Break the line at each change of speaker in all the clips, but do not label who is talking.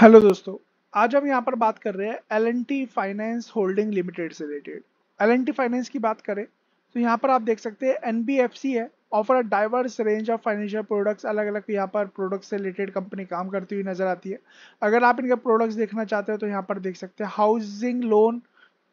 hello दोस्तों आज हम यहाँ पर बात कर रहे हैं L and T finance holding limited से related L and T finance की बात करें तो यहाँ पर आप देख सकते हैं एन बी एफ सी है offer a diverse range of financial products अलग अलग यहाँ पर प्रोडक्ट से रिलेटेड कंपनी काम करती हुई नजर आती है अगर आप इनके प्रोडक्ट्स देखना चाहते हो तो यहाँ पर देख सकते हैं हाउसिंग लोन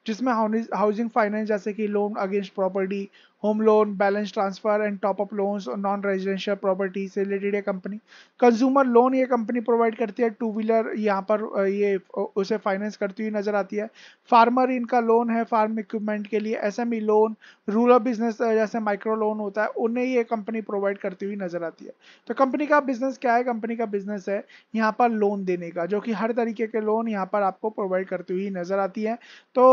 जिसमें हाउसिंग फाइनेंस जैसे कि loan against property home loan balance transfer and top up loans और नॉन रेजिडेंशियल प्रॉपर्टी से रिलेटेड ये कंपनी कंज्यूमर लोन ये कंपनी प्रोवाइड करती है टू व्हीलर यहाँ पर ये उसे फाइनेंस करती हुई नजर आती है फार्मर इनका लोन है फार्म इक्विपमेंट के लिए एस लोन रूरल बिजनेस जैसे माइक्रो लोन होता है उन्हें ये कंपनी प्रोवाइड करती हुई नजर आती है तो कंपनी का बिजनेस क्या है कंपनी का बिजनेस है यहाँ पर लोन देने का जो कि हर तरीके के लोन यहाँ पर आपको प्रोवाइड करती हुई नजर आती है तो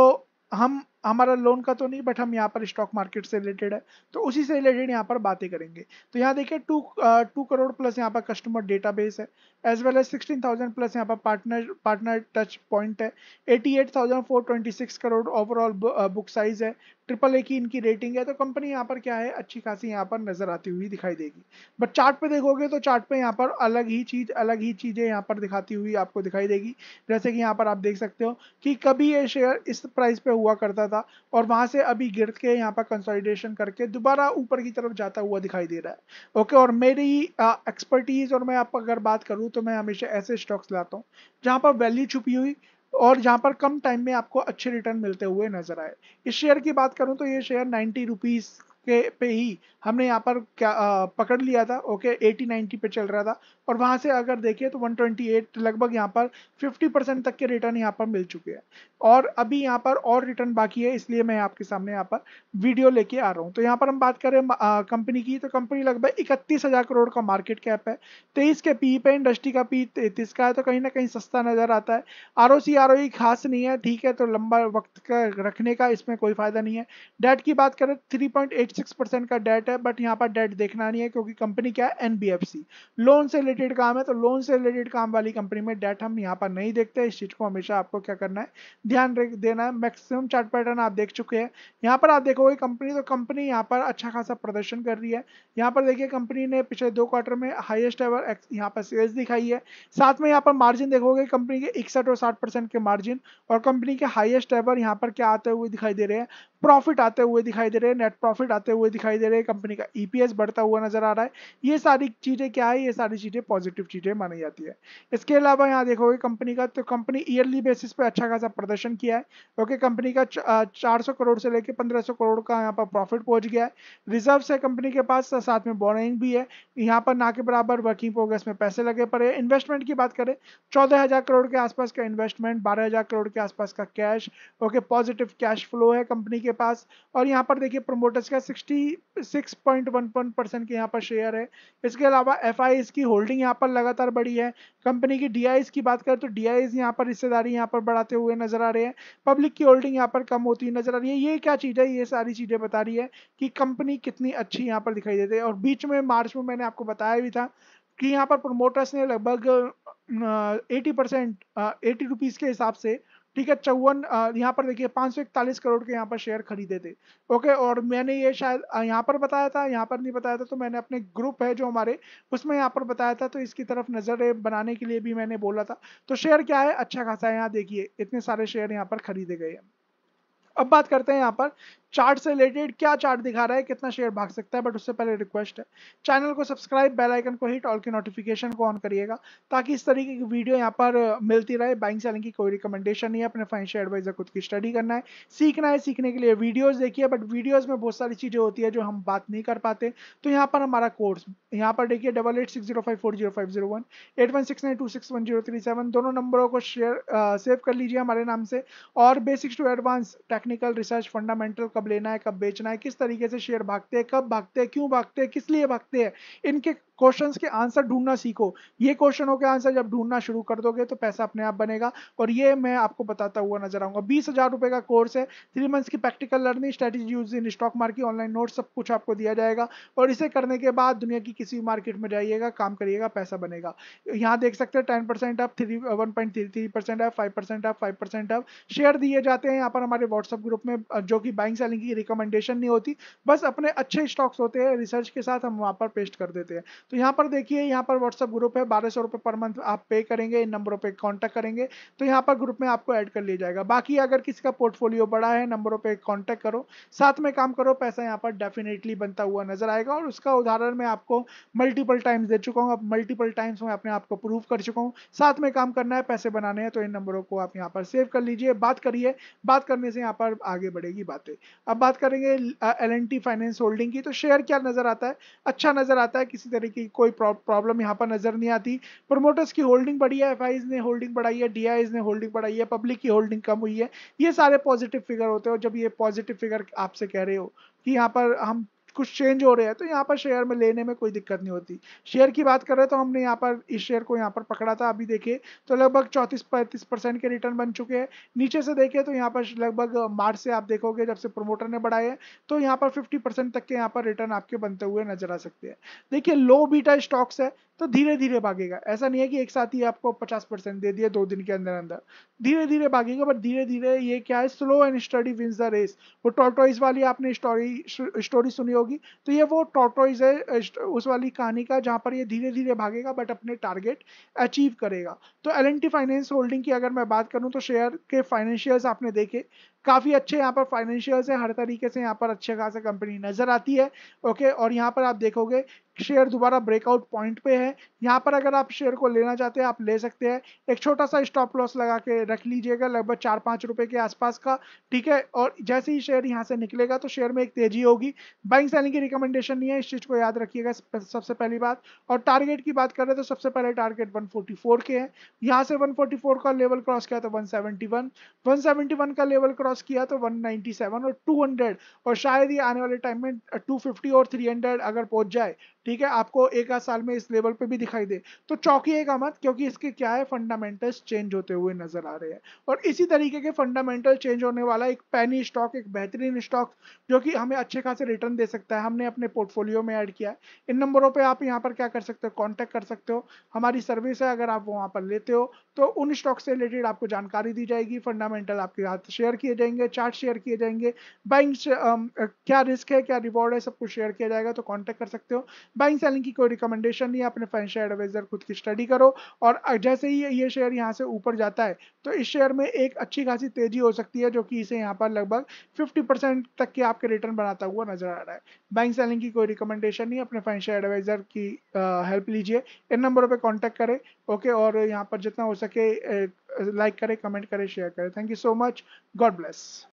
हम हमारा लोन का तो नहीं बट हम यहाँ पर स्टॉक मार्केट से रिलेटेड है तो उसी से रिलेटेड यहाँ पर बातें करेंगे तो यहाँ देखिए टू टू करोड़ प्लस यहाँ पर कस्टमर डेटा बेस है as well as sixteen thousand plus यहाँ पर पार्टनर पार्टनर टच पॉइंट है eighty eight thousand four twenty six crore overall book size है ट्रिपल ए की इनकी रेटिंग है तो कंपनी यहाँ पर क्या है अच्छी खासी यहाँ पर नजर आती हुई दिखाई देगी बट चार्ट पे देखोगे तो चार्ट पे यहाँ पर अलग ही चीज अलग ही चीजें यहाँ पर दिखाती हुई आपको दिखाई देगी जैसे कि यहाँ पर आप देख सकते हो कि कभी ये शेयर इस प्राइस पे हुआ करता था और वहां से अभी गिर के यहाँ पर कंसोलिडेशन करके दोबारा ऊपर की तरफ जाता हुआ दिखाई दे रहा है ओके और मेरी एक्सपर्टीज़ और मैं आप अगर बात करूँ तो मैं हमेशा ऐसे स्टॉक्स लाता हूँ जहाँ पर वैल्यू छुपी हुई और जहाँ पर कम टाइम में आपको अच्छे रिटर्न मिलते हुए नजर आए इस शेयर की बात करूँ तो ये शेयर नाइन्टी रुपीज़ के पे ही हमने यहाँ पर क्या आ, पकड़ लिया था ओके 80 90 पे चल रहा था और वहाँ से अगर देखें तो 128 तो लगभग यहाँ पर 50 परसेंट तक के रिटर्न यहाँ पर मिल चुके हैं और अभी यहाँ पर और रिटर्न बाकी है इसलिए मैं आपके सामने यहाँ पर वीडियो लेके आ रहा हूँ तो यहाँ पर हम बात करें कंपनी की तो कंपनी लगभग इकतीस करोड़ का मार्केट कैप है तेईस के पी e पे इंडस्ट्री का पी e तैतीस का है तो कहीं ना कहीं सस्ता नजर आता है R O C R O खास नहीं है ठीक है तो लंबा वक्त का रखने का इसमें कोई फायदा नहीं है डेट की बात करें थ्री पॉइंट एट 86% का डेट है बट यहाँ पर डेट देखना नहीं है क्योंकि कंपनी क्या है एनबीएफसी लोन से रिलेटेड काम है तो लोन से रिलेटेड काम वाली कंपनी में डेट हम यहाँ पर नहीं देखते इस चीज को हमेशा आपको क्या करना है ध्यान देना है मैक्सिमम चार्ट पैटर्न आप देख चुके हैं यहाँ पर आप देखोगे कंपनी तो कंपनी यहाँ पर अच्छा खासा प्रदर्शन कर रही है यहाँ पर देखिए कंपनी ने पिछले दो क्वार्टर में हाइएस्ट एवर यहाँ पर सेल्स दिखाई है साथ में यहाँ पर मार्जिन देखोगे कंपनी के इकसठ और साठ के मार्जिन और कंपनी के हाइएस्ट एवर यहाँ पर क्या आते हुए दिखाई दे रहे हैं प्रॉफिट आते हुए दिखाई दे रहे हैं नेट प्रॉफिट बढ़ाते हुए दिखाई दे रहे हैं कंपनी का ईपीएस e बढ़ता हुआ नजर आ रहा है ये सारी चीजें क्या है ये सारी चीजें पॉजिटिव चीजें मानी जाती है इसके अलावा यहाँ देखोगे कंपनी का तो कंपनी ईयरली बेसिस पे अच्छा खासा प्रदर्शन किया है ओके कंपनी का चार करोड़ से लेकर पंद्रह करोड़ का यहाँ पर प्रॉफिट पहुंच गया है रिजर्व है कंपनी के पास तो साथ में बोरिंग भी है यहाँ पर ना के बराबर वर्किंग प्रोग्रेस में पैसे लगे पड़े इन्वेस्टमेंट की बात करें चौदह करोड़ के आसपास का इन्वेस्टमेंट बारह करोड़ के आसपास का cash okay positive cash flow है कंपनी के पास और यहाँ पर देखिए प्रोमोटर्स का 66.11 परसेंट के यहाँ पर शेयर है इसके अलावा एफ की होल्डिंग यहाँ पर लगातार बढ़ी है कंपनी की डी की बात करें तो डी आई यहाँ पर हिस्सेदारी यहाँ पर बढ़ाते हुए नजर आ रहे हैं पब्लिक की होल्डिंग यहाँ पर कम होती नजर आ रही है ये क्या चीज़ है ये सारी चीज़ें बता रही है कि कंपनी कितनी अच्छी यहाँ पर दिखाई देती है और बीच में मार्च में मैंने आपको बताया भी था कि यहाँ पर प्रोमोटर्स ने लगभग एटी परसेंट एटी रुपीज़ के हिसाब से ठीक है चौवन यहाँ पर देखिए पाँच सौ इकतालीस करोड़ के यहाँ पर शेयर खरीदे थे ओके और मैंने ये शायद यहाँ पर बताया था यहाँ पर नहीं बताया था तो मैंने अपने ग्रुप है जो हमारे उसमें यहाँ पर बताया था तो इसकी तरफ नज़र बनाने के लिए भी मैंने बोला था तो शेयर क्या है अच्छा खासा है यहाँ देखिए इतने सारे शेयर यहाँ पर खरीदे गए हैं अब बात करते हैं यहाँ पर चार्ट से रिलेटेड क्या चार्ट दिखा रहा है कितना शेयर भाग सकता है बट उससे पहले रिक्वेस्ट है चैनल को सब्सक्राइब बेल आइकन को हिट ऑल के नोटिफिकेशन को ऑन करिएगा ताकि इस तरीके की वीडियो यहाँ पर uh, मिलती रहे बाइंग सेलिंग की कोई रिकमेंडेशन नहीं है अपने फाइनेंशियल एडवाइजर खुद की स्टडी करना है सीखना है सीखने के लिए वीडियोज देखिए बट वीडियोज में बहुत सारी चीज़ें होती है जो हम बात नहीं कर पाते तो यहाँ पर हमारा कोर्स यहाँ पर देखिए double eight six zero five four zero five zero one eight one six nine two six one zero three seven दोनों नंबरों को शेयर सेव uh, कर लीजिए हमारे नाम से और basics to advance technical research fundamental कब लेना है कब बेचना है किस तरीके से शेयर भागते हैं कब भागते हैं क्यों भागते हैं किस लिए भागते हैं इनके क्वेश्चंस के आंसर ढूंढना सीखो ये क्वेश्चनों के आंसर जब ढूंढना शुरू कर दोगे तो पैसा अपने आप बनेगा और ये मैं आपको बताता हुआ नजर आऊंगा बीस हजार रुपए का कोर्स है थ्री मंथ्स की practical learning strategy use in stock market online note सब कुछ आपको दिया जाएगा और इसे करने के बाद दुनिया की किसी भी मार्केट में जाइएगा काम करिएगा पैसा बनेगा यहाँ देख सकते हैं टेन परसेंट आप three one point three three percent आप फाइव परसेंट आप फाइव परसेंट आप शेयर दिए जाते हैं यहाँ पर हमारे व्हाट्सअप ग्रुप में जो कि बाइंग सेलिंग की रिकमेंडेशन नहीं होती बस अपने अच्छे स्टॉक्स होते हैं रिसर्च के साथ हम वहाँ पर पेस्ट कर देते हैं तो यहाँ पर देखिए यहाँ पर व्हाट्सअप ग्रुप है बारह सौ पर मंथ आप पे करेंगे इन नंबरों पर कॉन्टैक्ट करेंगे तो यहाँ पर ग्रुप में आपको ऐड कर लिया जाएगा बाकी अगर किसी का पोर्टफोलियो बड़ा है नंबरों पर कॉन्टैक्ट करो साथ में काम करो पैसा यहाँ पर डेफिनेटली बनता हुआ नजर आएगा और उसका उदाहरण मैं आपको मल्टीपल टाइम्स दे चुका हूँ अब मल्टीपल टाइम्स मैं अपने आप को प्रूव कर चुका हूँ साथ में काम करना है पैसे बनाने हैं तो इन नंबरों को आप यहाँ पर सेव कर लीजिए बात करिए बात करने से यहाँ पर आगे बढ़ेगी बातें अब बात करेंगे एल फाइनेंस होल्डिंग की तो शेयर क्या नजर आता है अच्छा नजर आता है किसी तरीके की कोई प्रॉब्लम यहाँ पर नजर नहीं आती प्रमोटर्स की होल्डिंग बढ़ी है एफ ने होल्डिंग बढ़ाई है डी ने होल्डिंग बढ़ाई है पब्लिक की होल्डिंग कम हुई है ये सारे पॉजिटिव फिगर होते हैं और जब ये पॉजिटिव फिगर आपसे कह रहे हो कि यहाँ पर हम कुछ चेंज हो रहे हैं तो यहाँ पर शेयर में लेने में कोई दिक्कत नहीं होती शेयर की बात कर रहे तो हमने यहाँ पर इस शेयर को यहाँ पर पकड़ा था अभी देखे तो लगभग चौंतीस पैंतीस परसेंट के रिटर्न बन चुके हैं नीचे से देखे तो यहाँ पर लगभग मार्च से आप देखोगे जब से प्रोमोटर ने बढ़ाए तो यहाँ पर फिफ्टी तक के यहाँ पर रिटर्न आपके बनते हुए नजर आ सकते हैं देखिए लो बीटा स्टॉक्स है तो धीरे धीरे भागेगा ऐसा नहीं है कि एक साथ ही आपको 50 परसेंट दे दिए दो दिन के अंदर अंदर धीरे धीरे भागेगा बट धीरे धीरे ये क्या है slow and study wins the race वो टॉइस वाली आपने स्टोरी स्टोरी सुनी होगी तो ये वो टोटोइज है uh, उस वाली कहानी का जहाँ पर ये धीरे धीरे भागेगा बट अपने टारगेट अचीव करेगा तो एल फाइनेंस होल्डिंग की अगर मैं बात करूँ तो शेयर के फाइनेंशियल्स आपने देखे काफ़ी अच्छे यहाँ पर फाइनेंशियल्स हैं हर तरीके से यहाँ पर अच्छे खासे कंपनी नज़र आती है ओके और यहाँ पर आप देखोगे शेयर दोबारा ब्रेकआउट पॉइंट पे है यहाँ पर अगर आप शेयर को लेना चाहते हैं आप ले सकते हैं एक छोटा सा स्टॉप लॉस लगा के रख लीजिएगा लगभग चार पाँच रुपये के आसपास का ठीक है और जैसे ही शेयर यहाँ से निकलेगा तो शेयर में एक तेजी होगी बाइंग सेलिंग की रिकमेंडेशन नहीं है इस चीज़ को याद रखिएगा सबसे पहली बात और टारगेट की बात करें तो सबसे पहले टारगेट वन के हैं यहाँ से वन का लेवल क्रॉस किया तो वन सेवेंटी का लेवल क्रॉस क्रॉस किया तो 197 और 200 और शायद ही आने वाले टाइम में 250 uh, और 300 अगर पहुंच जाए ठीक है आपको एक आध साल में इस लेवल पे भी दिखाई दे तो चौकीएगा मत क्योंकि इसके क्या है फंडामेंटल्स चेंज होते हुए नजर आ रहे हैं और इसी तरीके के फंडामेंटल चेंज होने वाला एक पैनी स्टॉक एक बेहतरीन स्टॉक जो कि हमें अच्छे खासे रिटर्न दे सकता है हमने अपने पोर्टफोलियो में ऐड किया है इन नंबरों पर आप यहाँ पर क्या कर सकते हो कॉन्टैक्ट कर सकते हो हमारी सर्विस है अगर आप वहाँ पर लेते हो तो उन स्टॉक से रिलेटेड आपको जानकारी दी जाएगी फंडामेंटल आपके साथ शेयर किए जाएंगे चार्ट शेयर किए जाएंगे बाइंग क्या रिस्क है क्या रिवॉर्ड है सब कुछ शेयर किया जाएगा तो कॉन्टैक्ट कर सकते हो बाइंग सेलिंग की कोई रिकमेंडेशन नहीं है अपने फाइनेंशियल एडवाइजर खुद की स्टडी करो और जैसे ही ये शेयर यहाँ से ऊपर जाता है तो इस शेयर में एक अच्छी खासी तेजी हो सकती है जो कि इसे यहाँ पर लगभग 50% तक के आपके रिटर्न बनाता हुआ नजर आ रहा है बाइंग सेलिंग की कोई रिकमेंडेशन नहीं अपने फाइनेंशियल एडवाइजर की हेल्प लीजिए इन नंबरों पर कॉन्टैक्ट करें ओके और यहाँ पर जितना हो सके लाइक करें कमेंट करें शेयर करें thank you so much God bless